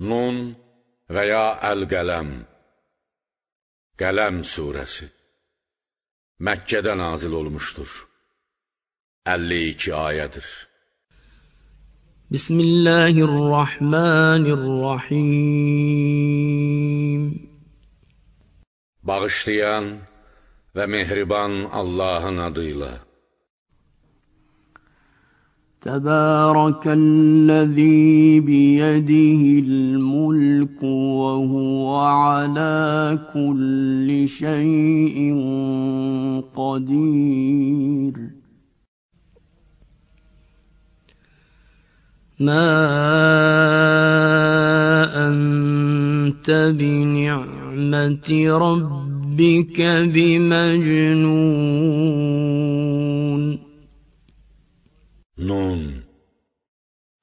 Nun və ya Əl-Qələm Qələm surəsi Məkkədə nazil olmuşdur. 52 ayədir. Bismillahirrahmanirrahim Bağışlayan və mehriban Allahın adıyla. تبارك الذي بيده الملك وهو على كل شيء قدير ما انت بنعمه ربك بمجنون Nun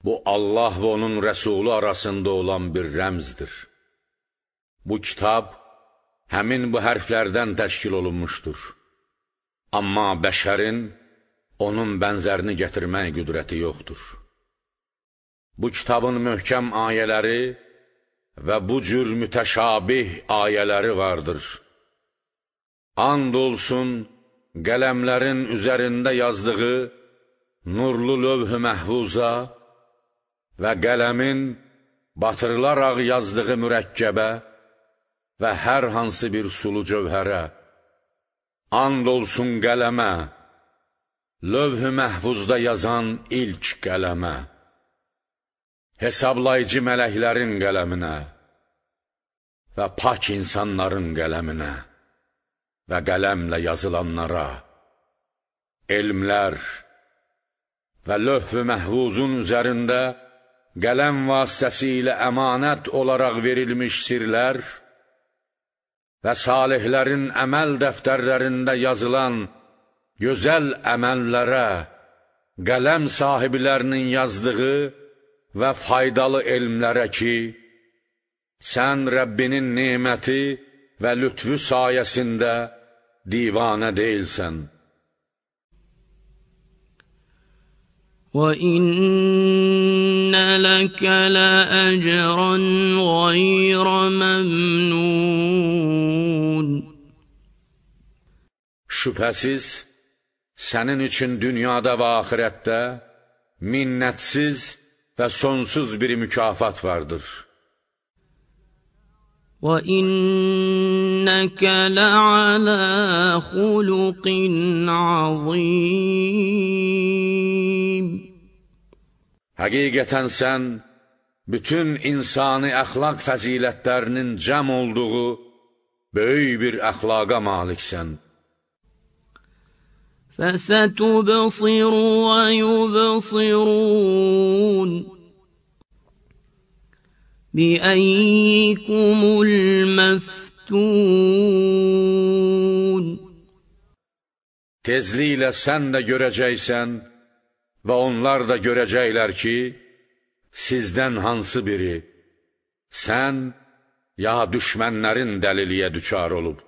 Bu, Allah və onun rəsulu arasında olan bir rəmzdir. Bu kitab həmin bu hərflərdən təşkil olunmuşdur. Amma bəşərin onun bənzərini gətirmək qüdrəti yoxdur. Bu kitabın möhkəm ayələri və bu cür mütəşabih ayələri vardır. And olsun, qələmlərin üzərində yazdığı nurlu lövh-ü məhvuza və qələmin batırılaraq yazdığı mürəkkəbə və hər hansı bir sulu cövhərə, and olsun qələmə, lövh-ü məhvuzda yazan ilk qələmə, hesablayıcı mələklərin qələminə və pak insanların qələminə və qələmlə yazılanlara, elmlər, və löhv-ü məhvuzun üzərində qələm vasitəsilə əmanət olaraq verilmiş sirlər və salihlərin əməl dəftərlərində yazılan gözəl əməllərə qələm sahiblərinin yazdığı və faydalı elmlərə ki, sən Rəbbinin neməti və lütfü sayəsində divanə deyilsən.'' وإن لك لأجرا غير memnun. Şüphesiz senin için dünyada ve ahirette minnetsiz ve sonsuz bir mükafat vardır. وَإِنَّكَ لَعَلَى خُلُقٍ عَظِيمٍ Həqiqətən sən bütün insani əxlaq fəzilətlərinin cəm olduğu böyük bir əxlaqa maliksən. فَسَتُبْصِرُ وَيُبْصِرُونَ بِأَيِّكُمُ الْمَفْتُونَ Tezliklə sən də görəcəksən, Və onlar da görəcəklər ki, sizden hansı biri, Sen ya düşmenlerin dəliliyə düçar olup.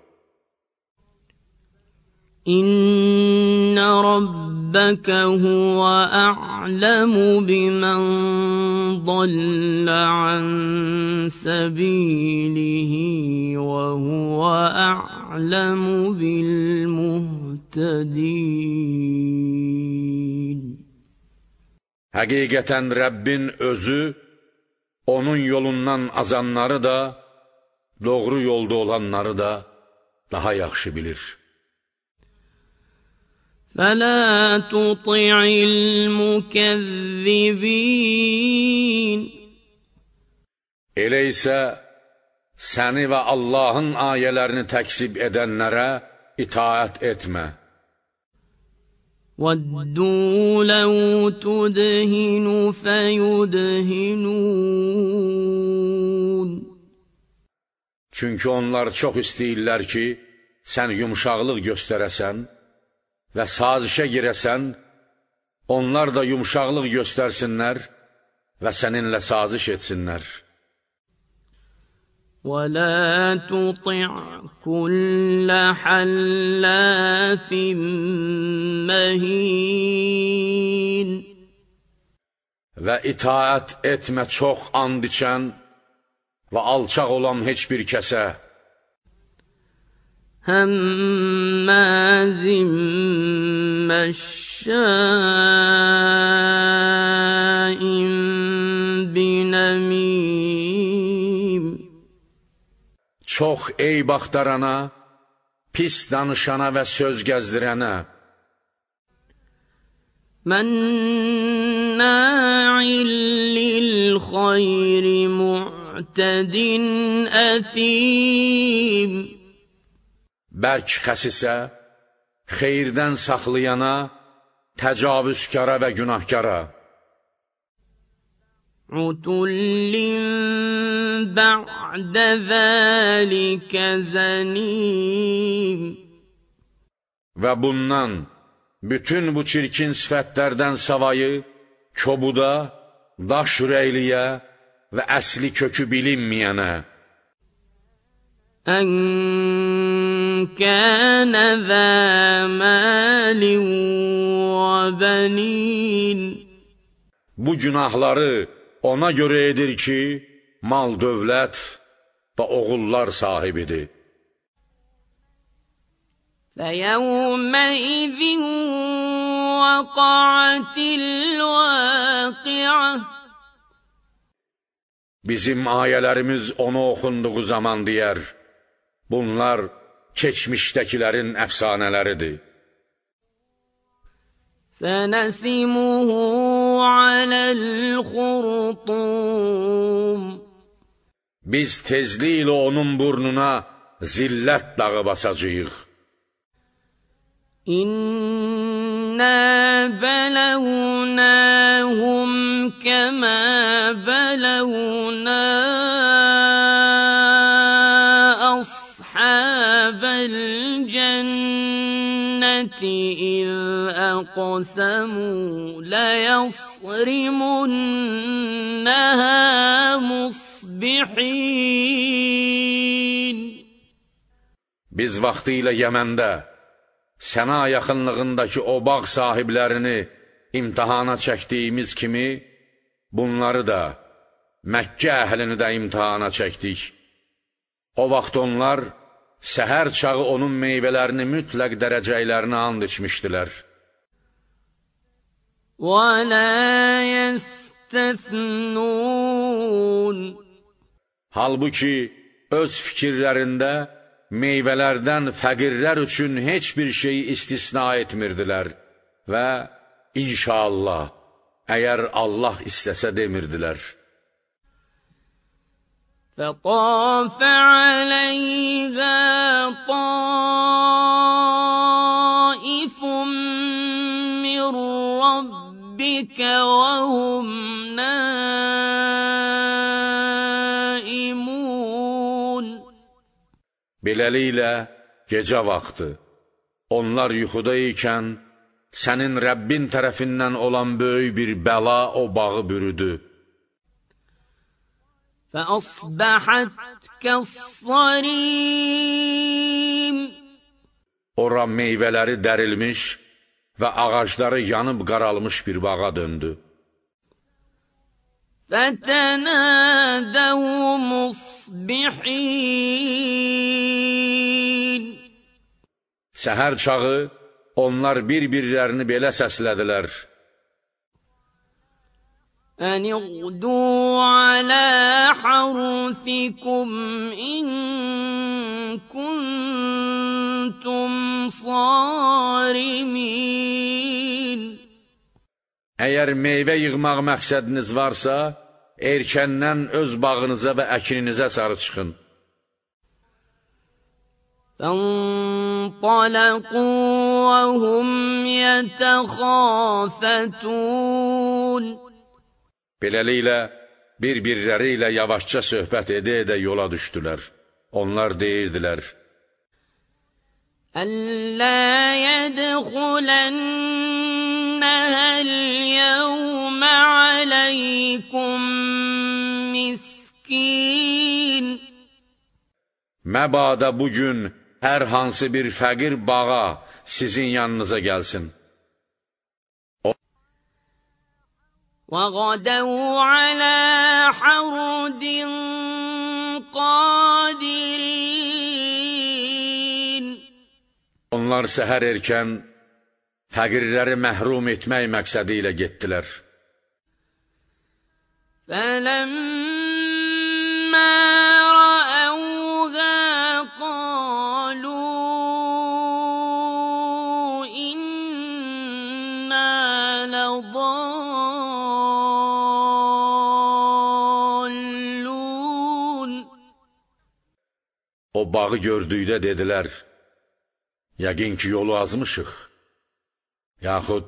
İnna rabbaka huwa a'lamu biman dalla an sabilihi ve huwa a'lamu bil muhtadin Həqiqətən Rəbbin özü onun yolundan azanları da, doğru yolda olanları da daha yaxşı bilir. فَلَا تُطِعِ الْمُكَذِّبِينَ Elə isə səni və Allahın ayələrini təksib edənlərə itaət etmə. ودوا لو تدهن فيدهنون Çünki onlar çox istəyirlər ki, sən yumşaqlıq göstərəsən və sazişə girəsən, onlar da yumşaqlıq göstərsinlər və səninlə saziş etsinlər. ولا تطع كل حلاف مهين Ve itaət etmə çox and içən və alçaq olan heç bir kəsə. Həmmazim məşşəb çox eyb axtarana, pis danışana və söz gəzdirənə, مناع للخير معتد أثيم Bərk xəsisə, xeyirdən saxlayana, təcavüzkara və günahkara. عتل بعد ذلك زنیم Və bundan, bütün bu çirkin sifətlərdən savayı, kobuda, daş ürəkliyə və əsli kökü bilinməyənə, أن كان ذا مال وبنين Bu günahları ona görə edir ki, mal dövlət və oğullar sahibidir. فَيَوْمَئِذٍ وَقَعَتِ الْوَاقِعَةِ Bizim ayələrimiz onu oxunduğu zaman deyər, bunlar keçmişdəkilərin əfsanələridir. سنسمه على الخرطوم Biz tezliklə onun burnuna zillət dağı basacağıq. İnna balawnahum kama balawnahum إذ أقسموا ليصرمنها musbihin Biz vaxtı ilə Yəməndə Səna yaxınlığındakı o bağ sahiblərini imtihana çəkdiyimiz kimi bunları da Məkkə əhlini də imtihana çəkdik. O vaxt onlar Səhər çağı onun meyvələrini mütləq dərəcəklərinə and içmişdilər. وَلَا يَسْتَثْنُونَ Halbuki öz fikirlərində meyvələrdən fəqirlər üçün heç bir şeyi istisna etmirdilər və inşallah, əgər Allah istəsə demirdilər. فطاف عليها طائف من ربك وهم نائمون Beləliklə gecə vaxtı onlar yuxuda ikən sənin Rəbbin tərəfindən olan böyük bir bəla o bağı bürüdü. فأصبحت كالصريم Ora meyvələri dərilmiş və ağacları yanıb qaralmış bir bağa döndü. فَتَنَادَوْ مُصْبِحِينَ Səhər çağı onlar bir-birlərini belə səslədilər. أن اغدوا على حرثكم إن كنتم صارمين Əgər meyvə yığmaq məqsədiniz varsa, erkəndən öz bağınıza və əkininizə sarı çıxın. فانطلقوا وهم يتخافتون Beləliklə, bir-birləri ilə yavaşca söhbət edə-edə yola düşdülər. Onlar deyirdilər, Əllə yədxulənləhəl yəvmə aləykum miskin. Məbada bugün hər hansı bir fəqir bağa sizin yanınıza gəlsin. وغدوا على حرد qadirin Onlar səhər erkən fəqirləri məhrum etmək məqsədi ilə getdilər. Fələmmə rəəvhə qalu inna ləzal bağı gördükdə dedilər, Yəqin ki, yolu azmışıq, yaxud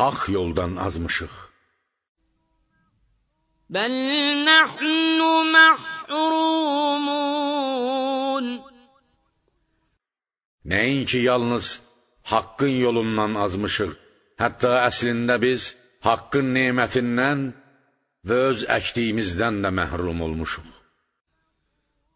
haq yoldan azmışıq. Bəl nəhnu məhrumun Nəinki yalnız haqqın yolundan azmışıq, hətta əslində biz haqqın nemətindən və öz əkliyimizdən də məhrum olmuşuq.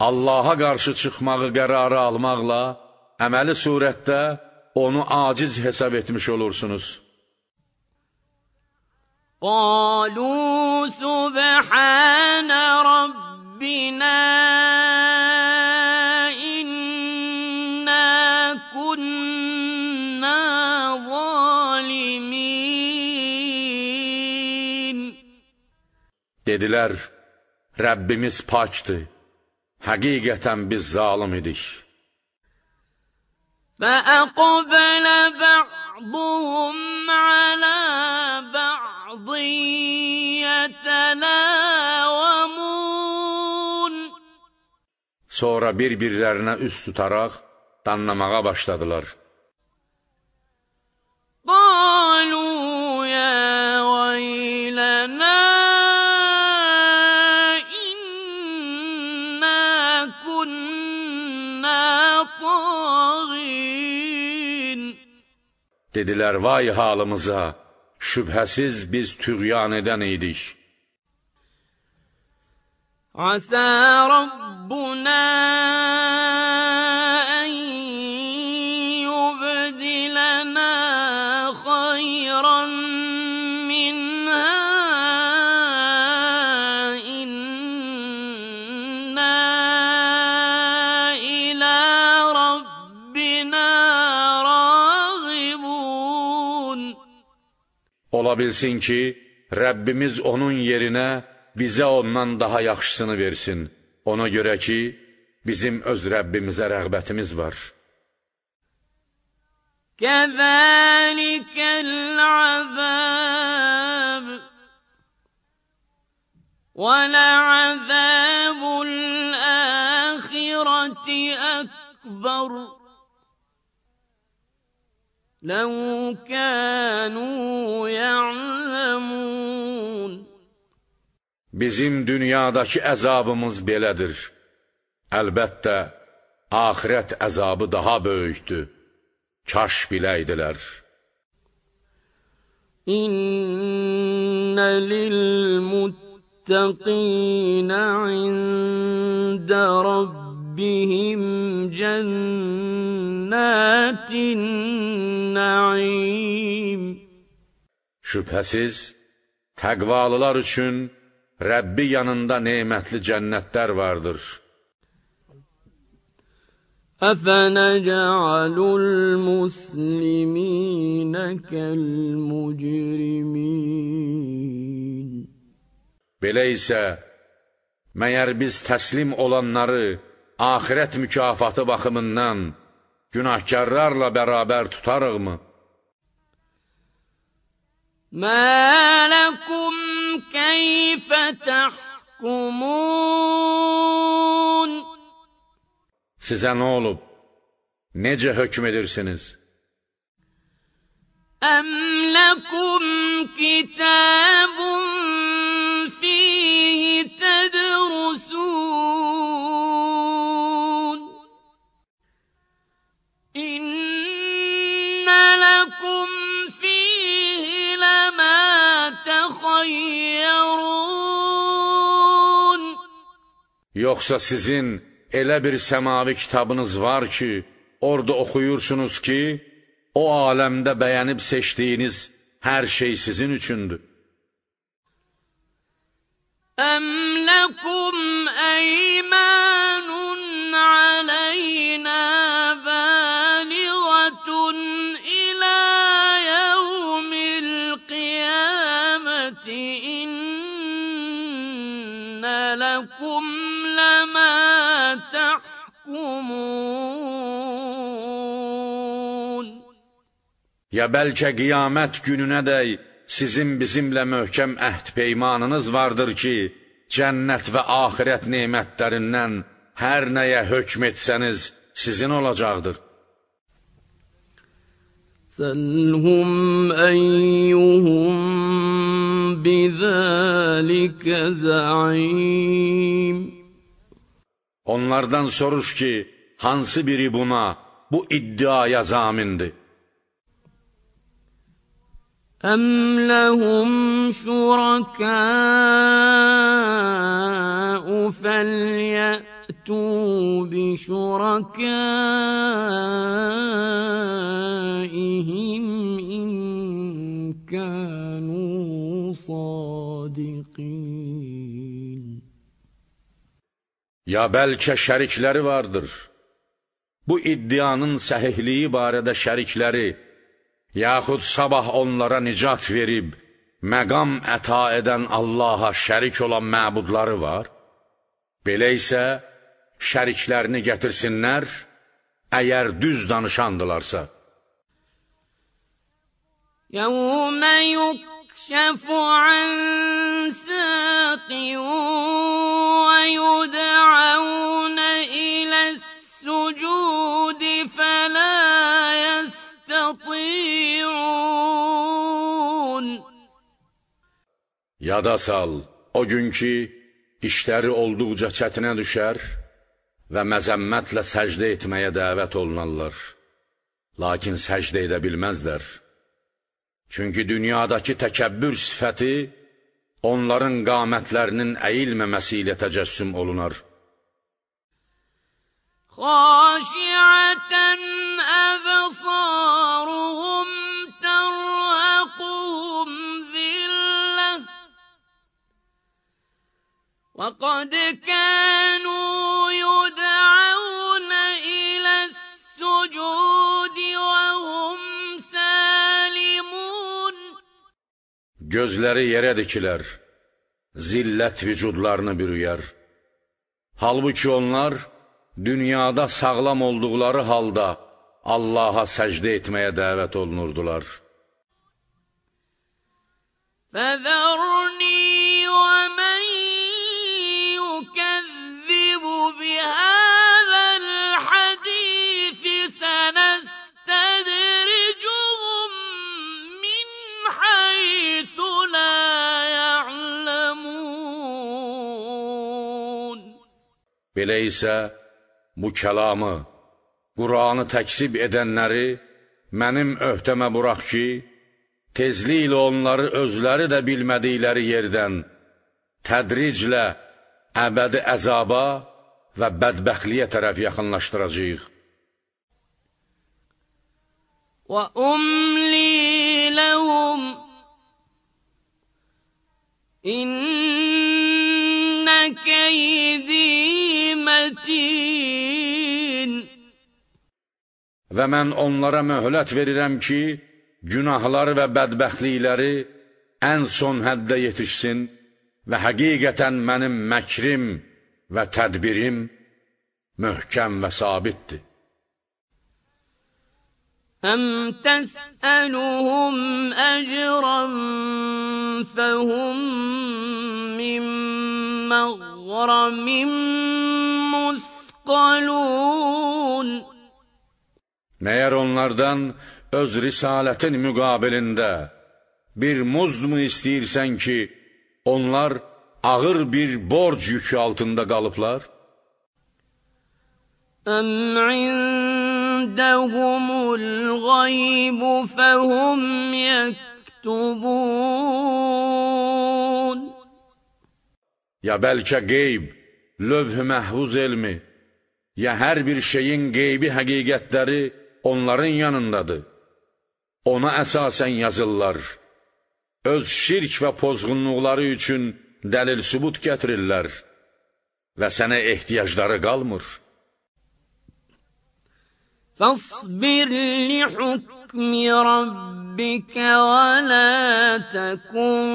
Allaha qarşı çıxmağı qərara almaqla əməli surətdə onu aciz hesab etmiş olursunuz. قالوا سبحان ربنا إنا كنا ظالمين Dedilər, Rəbbimiz pakdır həqiqətən biz zalım idik. فأقبل بعضهم على بعض يتلاومون Sonra bir-birlərinə üst tutaraq danlamağa başladılar. Dediler vay halımıza, şüphesiz biz tüğyan edən idik. Asa Rabbuna Ola bilsin ki, Rəbbimiz onun yerinə bizə ondan daha yaxşısını versin. Ona görə ki, bizim öz Rəbbimizə rəğbətimiz var. Kəzəlikəl لو كانوا يعلمون Bizim dünyadaki əzabımız belədir. Əlbəttə, axirət əzabı daha böyükdür. Kaş biləydilər. İnne lil muttaqina ində rabb ربهم جنات النعيم Şübhəsiz təqvalılar üçün Rəbbi yanında nemətli cənnətlər vardır. أفنجعل المسلمين كالمجرمين Belə isə, məyər biz təslim olanları ahirət mükafatı bakımından günahkarlarla beraber tutarıqmı? mı? ləkum keyfə təhkumun Sizə nə olub? Necə hökm edirsiniz? Əm ləkum kitabun Yoxsa sizin elə bir səmavi kitabınız var ki, orada oxuyursunuz ki, o aləmdə bəyənib seçdiyiniz hər şey sizin üçündür. Əm ləkum əymanun aleynə bəliğətun ilə yəvmil qiyaməti innə ləkum Ya bəlkə qiyamət gününədək sizin bizimlə möhkəm əhd peymanınız vardır ki, cənnət və axirət nemətlərindən hər nəyə hökm etsəniz sizin olacaqdır. Səlhum əyyuhum bizəlikə zəim Onlardan soruş ki, hansı biri buna, bu iddiaya zamindir? أَمْ لَهُمْ شُرَكَاءُ فَلْيَأْتُوا بِشُرَكَائِهِمْ إِنْ كَانُوا صَادِقِينَ Ya Belki Şerikleri vardır. Bu iddianın sahihliği barədə Şerikleri. yaxud sabah onlara nicat verib, məqam əta edən Allaha şərik olan məbudları var? Belə isə, şəriklərini gətirsinlər, əgər düz danışandılarsa. Yəvmə yukşəfu ən səqi və yudə Yada sal o gün ki, işləri olduqca çətinə düşər və məzəmmətlə səcdə etməyə dəvət olunarlar. Lakin səcdə edə bilməzlər. Çünki dünyadakı təkəbbür sifəti onların qamətlərinin əyilməməsi ilə təcəssüm olunar. خاشعة أبصار وقد كانوا يدعون إلى السجود وهم سالمون Gözleri yere dikiler, zillet vücudlarını bürüyer. Halbuki onlar dünyada sağlam oldukları halda Allaha secde etmeye dəvət olunurdular. Fəzərni və بهذا الحديث سنستدرجهم من حيث لا يعلمون Belə isə bu kəlamı, Quranı təksib edənləri mənim öhdəmə burax ki, tezliklə onları özləri də bilmədikləri yerdən tədriclə əbədi əzaba və bədbəxtliyə tərəf yaxınlaşdıracağıq. Və umli ləhum İnnə keydi mətin Və mən onlara möhlət verirəm ki, günahları və bədbəxtlikləri ən son həddə yetişsin və həqiqətən mənim məkrim, və tədbirim möhkəm və sabitdir. Əm təsəluhum əcran fəhum min məğramin musqalun. Məyər onlardan öz risalətin müqabilində bir muzdmu istəyirsən ki, onlar ağır bir borc yükü altında qalıblar? Əm indəhumul qaybu fəhum yəktubun Ya bəlkə qeyb, lövh-ü məhvuz elmi, ya hər bir şeyin qeybi həqiqətləri onların yanındadır. Ona əsasən yazırlar. Öz şirk və pozğunluqları üçün dəlil-sübut gətirirlər və sənə ehtiyacları qalmır. Fəsbir li hukmi rabbikə və lə təkun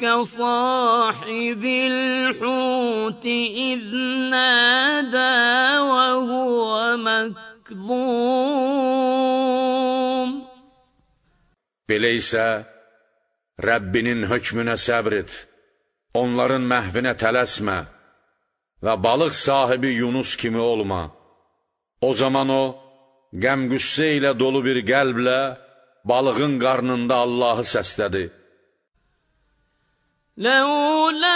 kəsahibil huti iznədə və huvə məkzum. Belə isə Rəbbinin hökmünə səbr et onların məhvinə tələsmə və balıq sahibi Yunus kimi olma. O zaman o, qəm-qüssə ilə dolu bir qəlblə balığın qarnında Allahı səslədi. Ləulə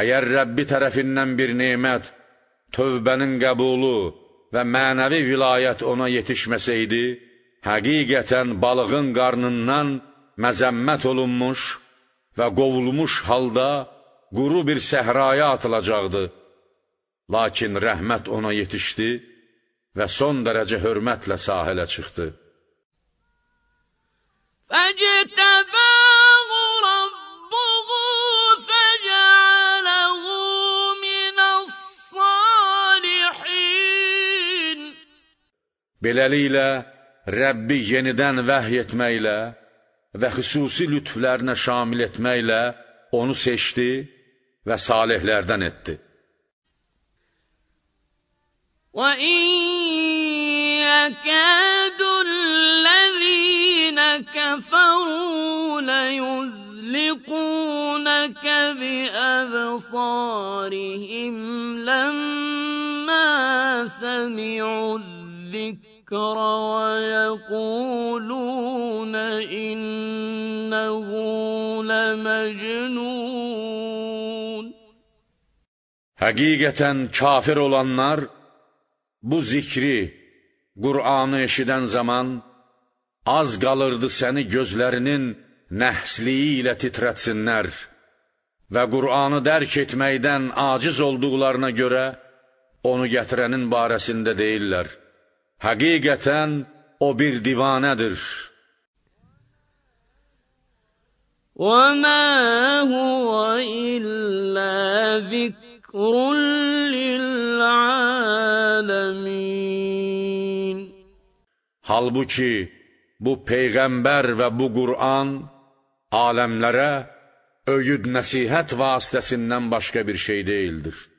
Əgər Rəbbi tərəfindən bir nemət, tövbənin qəbulu və mənəvi vilayət ona yetişməsəydi, həqiqətən balığın qarnından məzəmmət olunmuş və qovulmuş halda quru bir səhraya atılacaqdı. Lakin rəhmət ona yetişdi və son dərəcə hörmətlə sahilə çıxdı. Fəcətəbəl Beləliklə, Rəbbi yenidən vəhy etməklə və xüsusi lütflərinə şamil etməklə onu seçdi və salihlərdən etdi. وَإِنْ يَكَادُ الَّذِينَ كَفَرُوا لَيُزْلِقُونَكَ بِأَبْصَارِهِمْ لَمَّا سَمِعُوا الذِّكْرَ الذكر ويقولون إنه لمجنون Həqiqətən kafir olanlar bu zikri, Kur'anı eşidən zaman az qalırdı seni gözlerinin nəhsliyi ilə titrətsinlər və Qur'anı dərk aciz olduklarına göre onu getirenin baresinde değiller. Hakikaten o bir divanədir. وَمَا هُوَ إِلَّا ذِكْرٌ لِلْعَالَمِينَ Halbuki bu Peygamber ve bu Kur'an, aləmlərə öyüd nəsihət vasıtasından başka bir şey değildir.